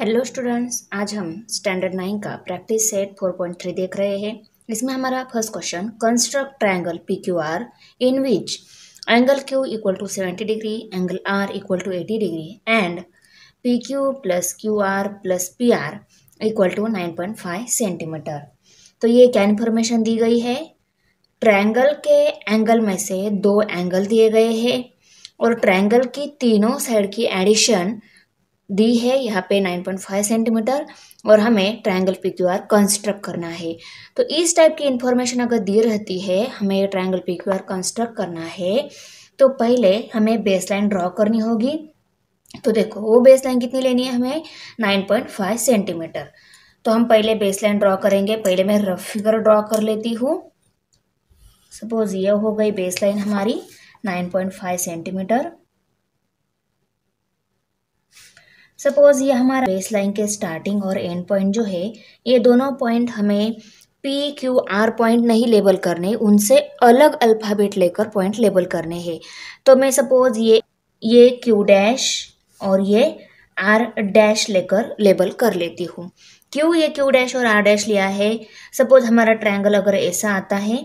hello students आज हम standard nine का प्रैक्टिस सेट थ्री देख रहे हैं इसमें हमारा first question construct triangle P Q R in which angle Q equal to seventy degree angle R equal to eighty degree and P Q plus Q R plus P R equal to nine point five centimetre तो ये क्या information दी गई है triangle के angle में से दो angle दिए गए हैं और ट्राइंगल की तीनों साइड की एडिशन दी है यहाँ पे 9.5 सेंटीमीटर और हमें triangle P Q R construct करना है तो इस टाइप की इन्फॉर्मेशन अगर दी रहती है हमें triangle P Q R construct करना है तो पहले हमें बेस लाइन ड्रॉ करनी होगी तो देखो वो बेस लाइन कितनी लेनी है हमें 9.5 सेंटीमीटर तो हम पहले बेस लाइन ड्रॉ करेंगे पहले मैं रफ फिगर ड्रॉ कर लेती हूँ सपोज ये हो गई बेस लाइन हमारी फाइव सेंटीमीटर सपोज ये हमारा बेस लाइन के स्टार्टिंग और एंड पॉइंट जो है ये दोनों पॉइंट हमें पी क्यू आर पॉइंट नहीं लेबल करने उनसे अलग अल्फ़ाबेट लेकर पॉइंट लेबल करने हैं तो मैं सपोज़ ये ये क्यू डैश और ये आर डैश लेकर लेबल कर लेती हूँ क्यों ये क्यू डैश और आर डैश लिया है सपोज हमारा ट्रायंगल अगर ऐसा आता है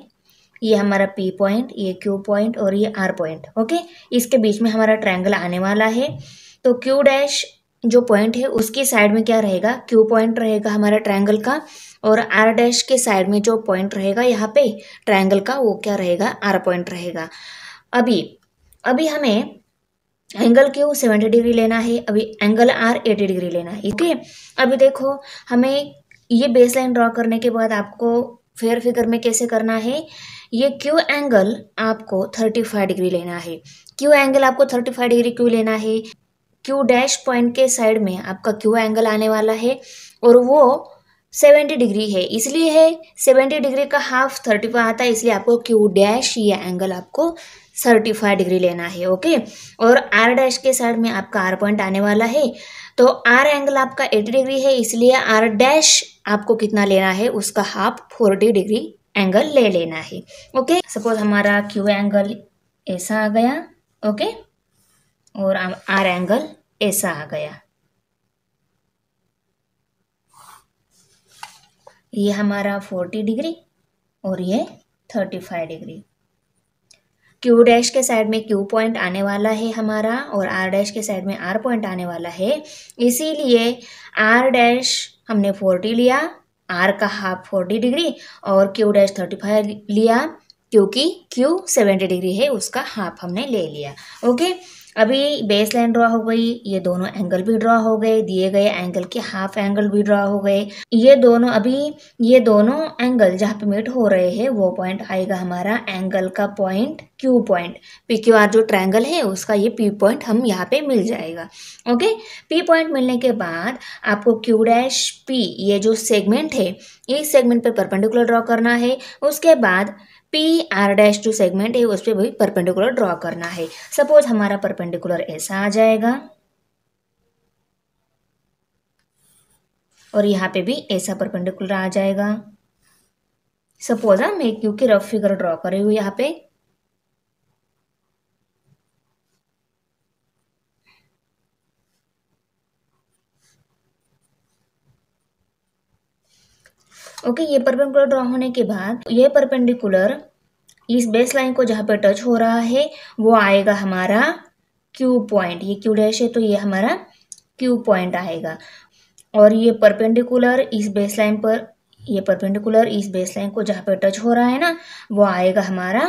ये हमारा पी पॉइंट ये क्यू पॉइंट और ये आर पॉइंट ओके इसके बीच में हमारा ट्रायंगल आने वाला है तो क्यू डैश जो पॉइंट है उसकी साइड में क्या रहेगा क्यू पॉइंट रहेगा हमारा ट्रायंगल का और आर डैश के साइड में जो पॉइंट रहेगा यहाँ पे ट्रायंगल का वो क्या रहेगा आर पॉइंट रहेगा अभी अभी हमें एंगल क्यू सेवेंटी डिग्री लेना है अभी एंगल आर एटी डिग्री लेना है ओके अभी देखो हमें ये बेस लाइन ड्रॉ करने के बाद आपको फेयर फिगर में कैसे करना है ये क्यू एंगल आपको थर्टी फाइव डिग्री लेना है क्यू एंगल आपको थर्टी फाइव डिग्री क्यू लेना है क्यू डैश पॉइंट के साइड में आपका क्यू एंगल आने वाला है और वो सेवेंटी डिग्री है इसलिए है सेवेंटी डिग्री का हाफ थर्टी फाइव आता है इसलिए आपको क्यू डैश ये एंगल आपको थर्टी फाइव डिग्री लेना है ओके और आर डैश के साइड में आपका आर पॉइंट आने वाला है तो आर एंगल आपका एटी डिग्री है इसलिए आर डैश आपको कितना लेना है उसका हाफ फोर्टी डिग्री एंगल ले लेना है ओके सपोज हमारा क्यू एंगल ऐसा आ गया ओके और आर एंगल ऐसा आ गया ये हमारा 40 डिग्री और ये 35 डिग्री क्यू डैश के साइड में क्यू पॉइंट आने वाला है हमारा और आर डैश के साइड में आर पॉइंट आने वाला है इसीलिए आर डैश हमने 40 लिया आर का हाफ 40 डिग्री और क्यू डैश 35 लिया क्योंकि क्यू 70 डिग्री है उसका हाफ हमने ले लिया ओके अभी बेस लाइन ड्रा हो गई ये दोनों एंगल भी ड्रा हो गए दिए गए एंगल के हाफ एंगल भी ड्रा हो गए ये दोनों अभी ये दोनों एंगल जहाँ पे मीट हो रहे हैं वो पॉइंट आएगा हमारा एंगल का point Q point P Q R जो ट्रायंगल है उसका ये पी पॉइंट हम यहाँ पे मिल जाएगा ओके पी पॉइंट मिलने के बाद आपको क्यू डैश पी ये जो सेगमेंट है इस सेगमेंट पे परपेंडिकुलर ड्रॉ करना है उसके बाद पी आर डैश जो सेगमेंट है उस पर भी परपेंडिकुलर ड्रॉ करना है सपोज हमारा परपेंडिकुलर ऐसा आ जाएगा और यहाँ पे भी ऐसा परपेंडिकुलर आ जाएगा सपोज हम एक यू की रफ फिगर ड्रॉ कर रही हूँ यहाँ पे ओके ये परपेंडिकुलर ड्रा होने के बाद ये परपेंडिकुलर इस बेस लाइन को जहाँ पे टच हो रहा है वो आएगा हमारा क्यू पॉइंट ये क्यू डैश है तो ये हमारा क्यू पॉइंट आएगा और ये परपेंडिकुलर इस बेस लाइन पर ये परपेंडिकुलर इस बेस लाइन को जहाँ पे टच हो रहा है ना वो आएगा हमारा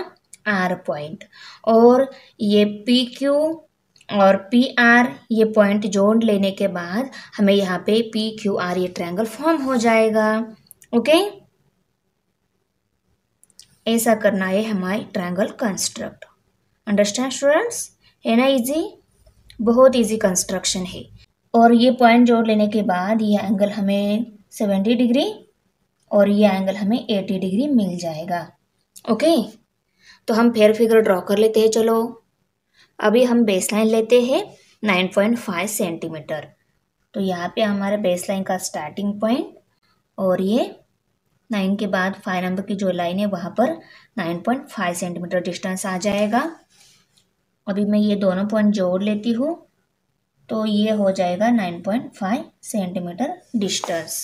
आर पॉइंट और ये पी क्यू और पी आर ये पॉइंट जोड़ लेने के बाद हमें यहाँ पे पी क्यू आर ये ट्रायंगल फॉर्म हो जाएगा ओके ऐसा करना है हमारे ट्रायंगल कंस्ट्रक्ट अंडरस्टैंड स्टूडेंट्स है ना इजी बहुत इजी कंस्ट्रक्शन है और ये पॉइंट जोड़ लेने के बाद ये एंगल हमें सेवेंटी डिग्री और ये एंगल हमें एटी डिग्री मिल जाएगा ओके तो हम फेयर फिगर ड्रॉ कर लेते हैं चलो अभी हम बेस लाइन लेते हैं नाइन पॉइंट फाइव सेंटीमीटर तो यहाँ पे हमारे बेस लाइन का स्टार्टिंग पॉइंट और ये नाइन के बाद फाइव नंबर की जो लाइन है वहाँ पर nine point five centimetre distance आ जाएगा अभी मैं ये दोनों पॉइंट जोड़ लेती हूँ तो ये हो जाएगा nine point five centimetre distance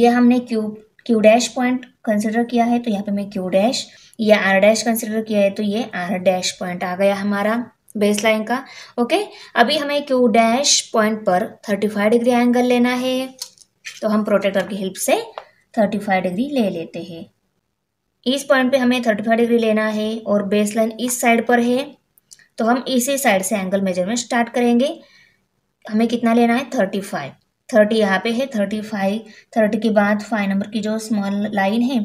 ये हमने Q Q dash point consider किया है तो यहाँ पे मैं क्यू डैश या आर डैश कंसिडर किया है तो ये आर डैश पॉइंट आ गया हमारा बेस लाइन का ओके अभी हमें क्यू डैश पॉइंट पर 35 डिग्री एंगल लेना है तो हम प्रोटेक्टर की हेल्प से 35 डिग्री ले लेते हैं इस पॉइंट पे हमें 35 डिग्री लेना है और बेस लाइन इस साइड पर है तो हम इसी साइड से एंगल मेजरमेंट स्टार्ट करेंगे हमें कितना लेना है 35 थर्टी यहाँ पे है फाइव थर्टी के बाद फाइव नंबर की जो स्मॉल लाइन है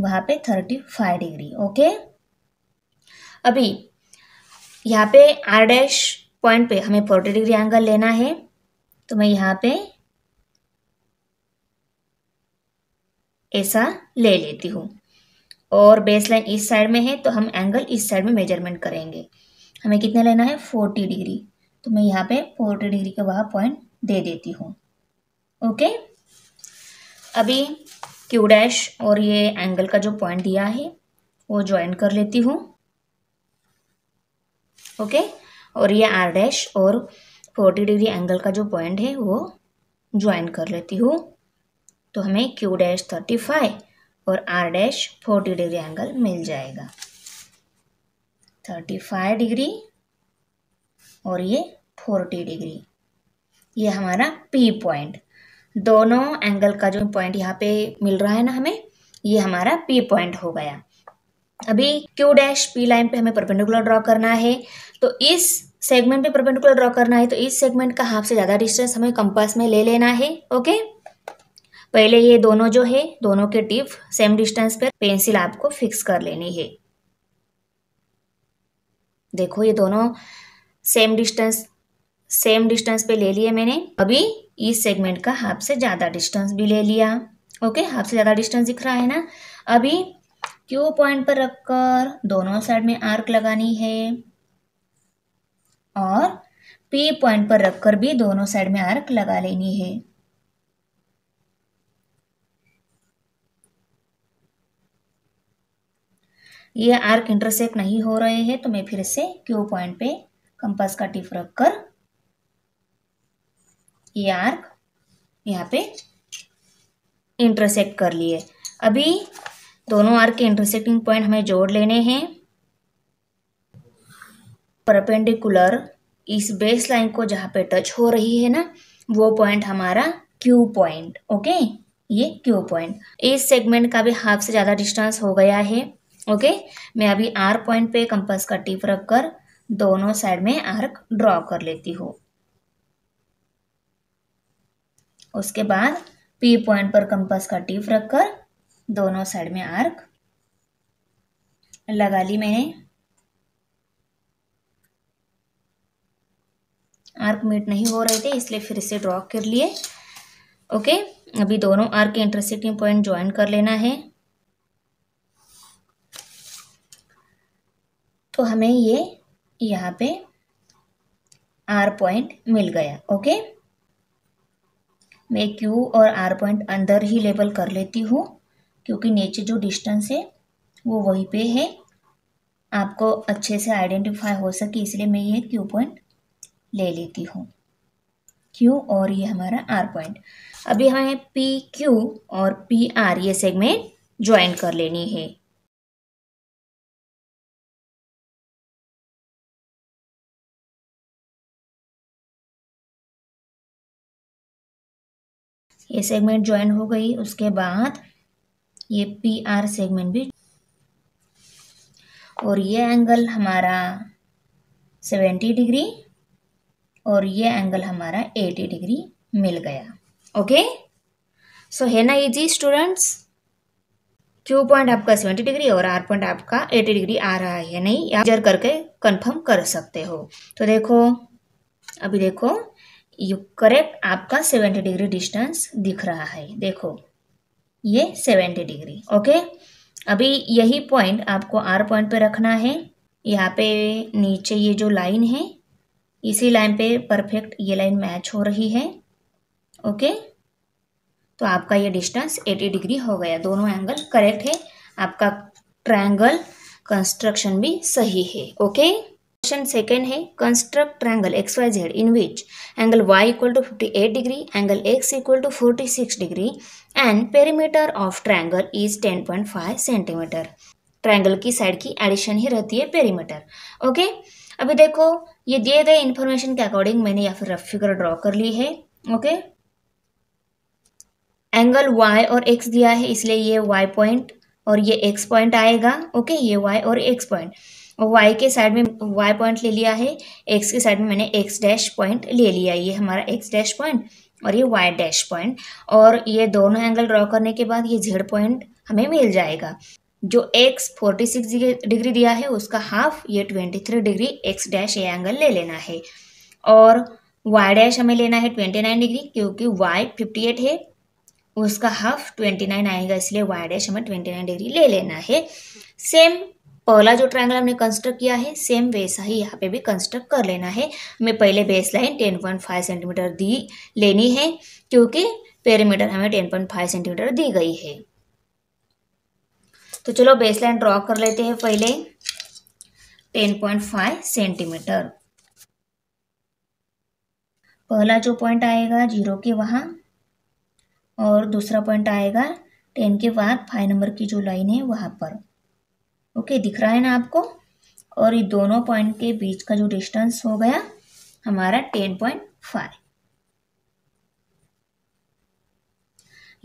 वहाँ पे फाइव डिग्री ओके अभी यहाँ पे आर डैश पॉइंट पे हमें फोर्टी डिग्री एंगल लेना है तो मैं यहाँ पे ऐसा ले लेती हूँ और बेस लाइन इस साइड में है तो हम एंगल इस साइड में मेजरमेंट करेंगे हमें कितना लेना है फोर्टी डिग्री तो मैं यहाँ पे फोर्टी डिग्री का वह पॉइंट दे देती हूँ ओके अभी क्यू डैश और ये एंगल का जो पॉइंट दिया है वो ज्वाइन कर लेती हूँ ओके और ये आर डैश और फोर्टी डिग्री एंगल का जो पॉइंट है वो ज्वाइन कर लेती हूँ तो हमें क्यू डैश थर्टी फाइव और R dash forty degree angle मिल जाएगा थर्टी फाइव डिग्री और ये फोर्टी डिग्री ये हमारा पी पॉइंट दोनों एंगल का जो पॉइंट यहाँ पे मिल रहा है ना हमें ये हमारा पी पॉइंट हो गया अभी क्यू डैश पी लाइन पे हमें परपेंडिकुलर ड्रॉ करना है तो इस सेगमेंट पे परपेंडिकुलर ड्रॉ करना है तो इस सेगमेंट का हाफ से ज़्यादा डिस्टेंस हमें कंपास में ले लेना है ओके पहले ये दोनों जो है दोनों के टिप सेम डिस्टेंस पर पेंसिल आपको फिक्स कर लेनी है देखो ये दोनों सेम डिस्टेंस सेम डिस्टेंस पे ले लिए मैंने अभी इस सेगमेंट का हाफ से ज़्यादा डिस्टेंस भी ले लिया ओके हाफ से ज़्यादा डिस्टेंस दिख रहा है ना अभी क्यू पॉइंट पर रखकर दोनों साइड में आर्क लगानी है और पी पॉइंट पर रखकर भी दोनों साइड में आर्क लगा लेनी है ये आर्क इंटरसेक्ट नहीं हो रहे हैं तो मैं फिर से क्यू पॉइंट पे कंपास का टिप रखकर ये आर्क यहाँ पे इंटरसेक्ट कर लिए अभी दोनों आर्क के इंटरसेक्टिंग पॉइंट हमें जोड़ लेने हैं परपेंडिकुलर इस बेस लाइन को जहाँ पे टच हो रही है ना वो पॉइंट हमारा क्यू पॉइंट ओके ये क्यू पॉइंट इस सेगमेंट का भी हाफ से ज़्यादा डिस्टेंस हो गया है ओके मैं अभी आर पॉइंट पे कंपास का टिप रख कर दोनों साइड में आर्क ड्रॉ कर लेती हूँ उसके बाद पी पॉइंट पर कंपास का टिप रखकर दोनों साइड में आर्क लगा ली मैंने आर्क मीट नहीं हो रहे थे इसलिए फिर से ड्रॉ कर लिए ओके अभी दोनों आर्क के इंटरसेक्टिंग पॉइंट ज्वाइन कर लेना है तो हमें ये यहाँ पे आर पॉइंट मिल गया ओके मैं क्यू और आर पॉइंट अंदर ही लेबल कर लेती हूँ क्योंकि नीचे जो डिस्टेंस है वो वहीं पे है आपको अच्छे से आइडेंटिफाई हो सके इसलिए मैं ये क्यू पॉइंट ले लेती हूँ क्यू और ये हमारा आर पॉइंट अभी हमें पी क्यू और पी आर ये सेगमेंट ज्वाइन कर लेनी है ये सेगमेंट ज्वाइन हो गई उसके बाद ये पी आर सेगमेंट भी और ये एंगल हमारा सेवेंटी डिग्री और ये एंगल हमारा एटी डिग्री मिल गया ओके सो है ना इजी स्टूडेंट्स क्यू पॉइंट आपका सेवेंटी डिग्री और आर पॉइंट आपका एटी डिग्री आ रहा है नहीं आप जर करके कंफर्म कर सकते हो तो देखो अभी देखो यू करेक्ट आपका सेवेंटी डिग्री डिस्टेंस दिख रहा है देखो ये 70 डिग्री ओके अभी यही पॉइंट आपको आर पॉइंट पे रखना है यहाँ पे नीचे ये जो लाइन है इसी लाइन पे परफेक्ट ये लाइन मैच हो रही है ओके तो आपका ये डिस्टेंस 80 डिग्री हो गया दोनों एंगल करेक्ट है आपका ट्रायंगल कंस्ट्रक्शन भी सही है ओके क्वेश्चन सेकेंड है construct triangle X Y Z in which angle Y equal to fifty eight degree angle X equal to forty six degree and perimeter of triangle is 10.5 centimetre triangle की side की addition ही रहती है perimeter okay अभी देखो ये दिए गए इन्फॉर्मेशन के अकॉर्डिंग मैंने या फिर रफ फिगर ड्रॉ कर ली है ओके एंगल y और x दिया है इसलिए ये y पॉइंट और ये x पॉइंट आएगा ओके ये y और x पॉइंट और y के साइड में y पॉइंट ले लिया है x के साइड में मैंने x डैश पॉइंट ले लिया ये हमारा x डैश पॉइंट और ये वाई डैश पॉइंट और ये दोनों एंगल ड्रॉ करने के बाद ये जेड पॉइंट हमें मिल जाएगा जो x 46 डिग्री दिया है उसका हाफ ये 23 डिग्री x डैश ये एंगल ले लेना है और y डैश हमें लेना है 29 डिग्री क्योंकि y 58 है उसका हाफ 29 आएगा इसलिए y डैश हमें 29 डिग्री ले लेना है सेम पहला जो ट्रायंगल हमने कंस्ट्रक्ट किया है सेम वैसा ही यहाँ पे भी कंस्ट्रक्ट कर लेना है हमें पहले base line ten point five centimetre दी लेनी है क्योंकि पेरीमीटर हमें टेन पॉइंट फाइव सेंटीमीटर दी गई है तो चलो बेस लाइन ड्रॉ कर लेते हैं पहले टेन पॉइंट फाइव सेंटीमीटर पहला जो पॉइंट आएगा जीरो के वहाँ और दूसरा पॉइंट आएगा टेन के बाद फाइव नंबर की जो लाइन है वहाँ पर ओके दिख रहा है ना आपको और ये दोनों पॉइंट के बीच का जो डिस्टेंस हो गया हमारा टेन पॉइंट फाइव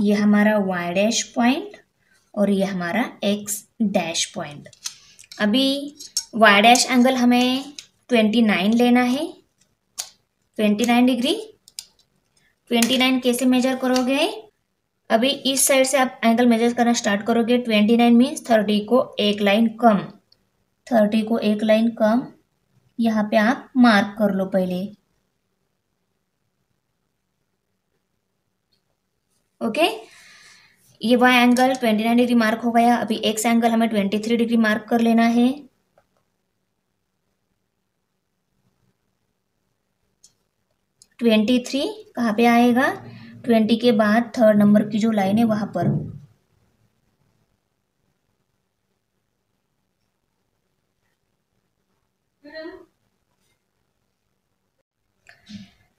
ये हमारा वाई डैश पॉइंट और ये हमारा एक्स डैश पॉइंट अभी वाई डैश एंगल हमें ट्वेंटी नाइन लेना है twenty nine degree twenty nine कैसे मेजर करोगे अभी इस साइड से आप एंगल मेजर करना स्टार्ट करोगे ट्वेंटी नाइन मीन्स थर्टी को एक लाइन कम थर्टी को एक लाइन कम यहाँ पे आप मार्क कर लो पहले ओके ये Y angle twenty nine degree mark हो गया अभी एक्स एंगल हमें ट्वेंटी थ्री डिग्री मार्क कर लेना है ट्वेंटी थ्री कहाँ पे आएगा ट्वेंटी के बाद थर्ड नंबर की जो लाइन है वहां पर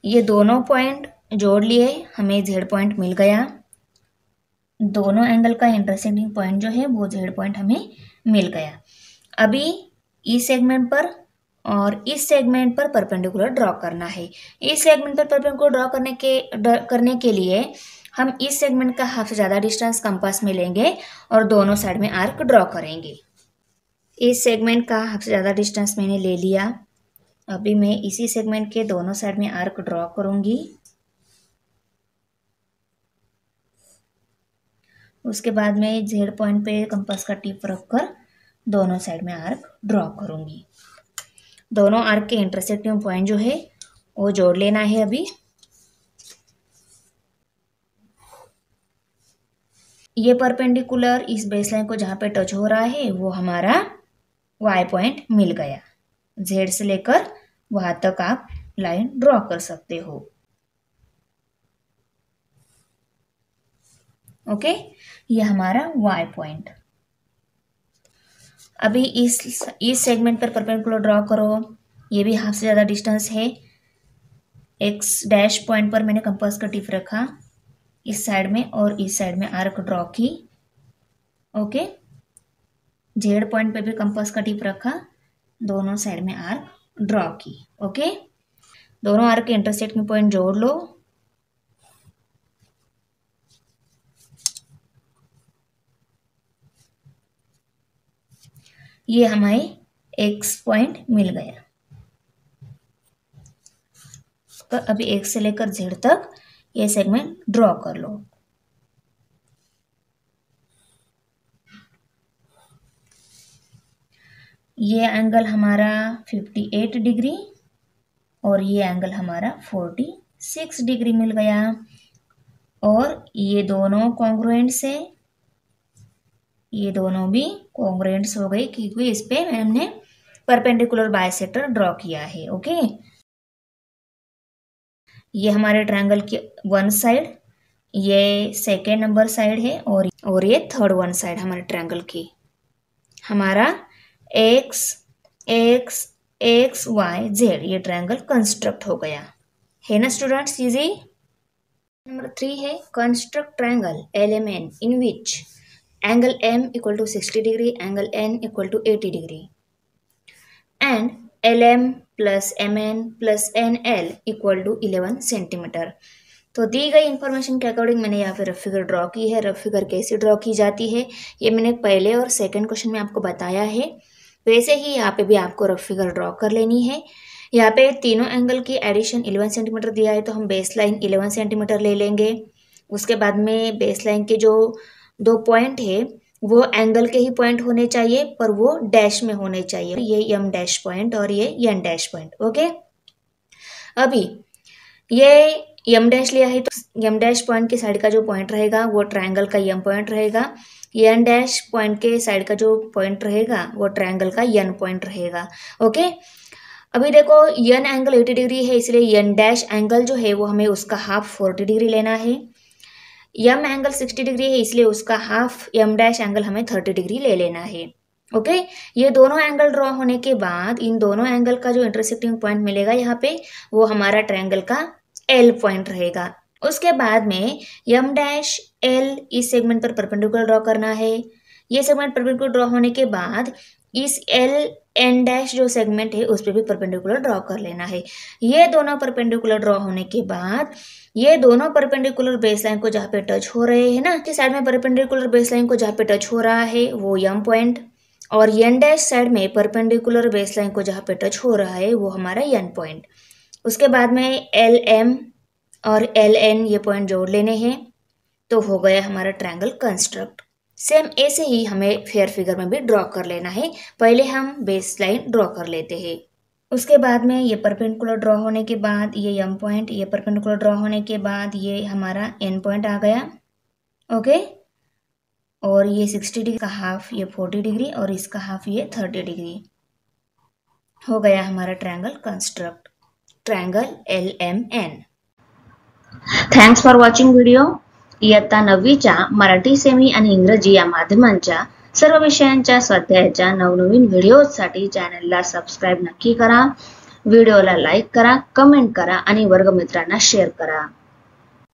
ये दोनों पॉइंट जोड़ लिए हमें जेड पॉइंट मिल गया दोनों एंगल का इंटरसेक्टिंग पॉइंट जो है वो जेड पॉइंट हमें मिल गया अभी इस सेगमेंट पर और इस सेगमेंट पर परपेंडिकुलर ड्रॉ करना है इस सेगमेंट पर परपेंडिकुलर ड्रॉ करने के करने के लिए हम इस सेगमेंट का हाफ से ज़्यादा डिस्टेंस कंपास में लेंगे और दोनों साइड में आर्क ड्रॉ करेंगे इस सेगमेंट का हाफ से ज़्यादा डिस्टेंस मैंने ले लिया अभी मैं इसी सेगमेंट के दोनों साइड में आर्क ड्रॉ करूँगी उसके बाद मैं जेड पॉइंट पे कंपास का टिप रखकर दोनों साइड में आर्क ड्रॉ करूँगी दोनों आर्क के इंटरसेक्टिव पॉइंट जो है वो जोड़ लेना है अभी ये परपेंडिकुलर इस बेसलाइन को जहां पे टच हो रहा है वो हमारा वाई पॉइंट मिल गया जेड से लेकर वहां तक आप लाइन ड्रॉ कर सकते हो ओके ये हमारा वाई पॉइंट अभी इस इस सेगमेंट पर परपेंडिकुलर ड्रॉ करो ये भी हाफ से ज़्यादा डिस्टेंस है एक्स डैश पॉइंट पर मैंने कंपास का टिप रखा इस साइड में और इस साइड में आर्क ड्रॉ की ओके जेड पॉइंट पर भी कंपास का टिप रखा दोनों साइड में आर्क ड्रॉ की ओके दोनों आर्क के इंटरसेक्ट में पॉइंट जोड़ लो ये हमें एक्स पॉइंट मिल गया तो अभी एक्स से लेकर जेड तक ये सेगमेंट ड्रॉ कर लो ये एंगल हमारा 58 डिग्री और ये एंगल हमारा 46 डिग्री मिल गया और ये दोनों कॉन्ग्रुएंट्स हैं ये दोनों भी कॉन्ग्रेंट्स हो गई क्योंकि इस पर हमने परपेंडिकुलर बायसेक्टर ड्रॉ किया है ओके ये हमारे ट्रायंगल की वन साइड ये सेकेंड नंबर साइड है और और ये थर्ड वन साइड हमारे ट्रायंगल की हमारा X X X Y Z ये ट्रायंगल कंस्ट्रक्ट हो गया है ना स्टूडेंट्स इजी नंबर थ्री है construct triangle L M N in which angle m equal to 60 degree angle n equal to 80 degree and lm plus mn plus nl equal to 11 centimeter तो दी गई information के according मैंने यहाँ पे रफ फिगर ड्रॉ की है rough figure कैसे draw की जाती है ये मैंने पहले और सेकंड क्वेश्चन में आपको बताया है वैसे ही यहाँ पे भी आपको रफ फिगर ड्रॉ कर लेनी है यहाँ पे तीनों एंगल की एडिशन 11 सेंटीमीटर दिया है तो हम बेस लाइन इलेवन सेंटीमीटर ले लेंगे उसके बाद में बेस लाइन के जो दो पॉइंट है वो एंगल के ही पॉइंट होने चाहिए पर वो डैश में होने चाहिए ये एम डैश पॉइंट और ये एन डैश पॉइंट ओके अभी ये यम डैश लिया है तो यम डैश पॉइंट के साइड का जो पॉइंट रहेगा वो ट्रायंगल का यम पॉइंट रहेगा यन डैश पॉइंट के साइड का जो पॉइंट रहेगा वो ट्रायंगल का यन पॉइंट रहेगा ओके अभी देखो यन एंगल एटी डिग्री है इसलिए यन डैश एंगल जो है वो हमें उसका हाफ फोर्टी डिग्री लेना है यम एंगल 60 डिग्री है इसलिए उसका हाफ यम डैश एंगल हमें 30 डिग्री ले लेना है ओके ये दोनों एंगल ड्रॉ होने के बाद इन दोनों एंगल का जो इंटरसेक्टिंग पॉइंट मिलेगा यहाँ पे वो हमारा ट्रायंगल का एल पॉइंट रहेगा उसके बाद में यम डैश एल इस सेगमेंट पर परपेंडिकुलर ड्रॉ करना है ये सेगमेंट परपेंडिकुलर ड्रॉ होने के बाद इस एल एन डैश जो सेगमेंट है उस पर भी परपेंडिकुलर ड्रॉ कर लेना है ये दोनों परपेंडिकुलर ड्रॉ होने के बाद ये दोनों परपेंडिकुलर बेसलाइन को जहाँ पे टच हो रहे हैं ना इस साइड में परपेंडिकुलर बेसलाइन को जहाँ पे टच हो रहा है वो यम पॉइंट और यन डैश साइड में परपेंडिकुलर बेसलाइन को जहाँ पे टच हो रहा है वो हमारा यन पॉइंट उसके बाद में एल एम और एल एन ये पॉइंट जोड़ लेने हैं तो हो गया हमारा ट्रायंगल कंस्ट्रक्ट सेम ऐसे ही हमें फेयर फिगर में भी ड्रॉ कर लेना है पहले हम बेस लाइन ड्रॉ कर लेते हैं उसके बाद में ये परपेंडिकुलर ड्रॉ होने के बाद ये एम पॉइंट ये परपेंडिकुलर ड्रॉ होने के बाद ये हमारा एन पॉइंट आ गया ओके और ये सिक्सटी डिग्री का हाफ ये फोर्टी डिग्री और इसका हाफ ये थर्टी डिग्री हो गया हमारा triangle construct triangle L M N thanks for watching video इयत्ता नववीच्या मराठी सेमी आणि इंग्रजी या माध्यमांच्या सर्व विषयांच्या स्वाध्यायाच्या नवनवीन व्हिडिओसाठी चॅनलला सबस्क्राईब नक्की करा व्हिडिओला लाईक करा कमेंट करा आणि वर्गमित्रांना शेअर करा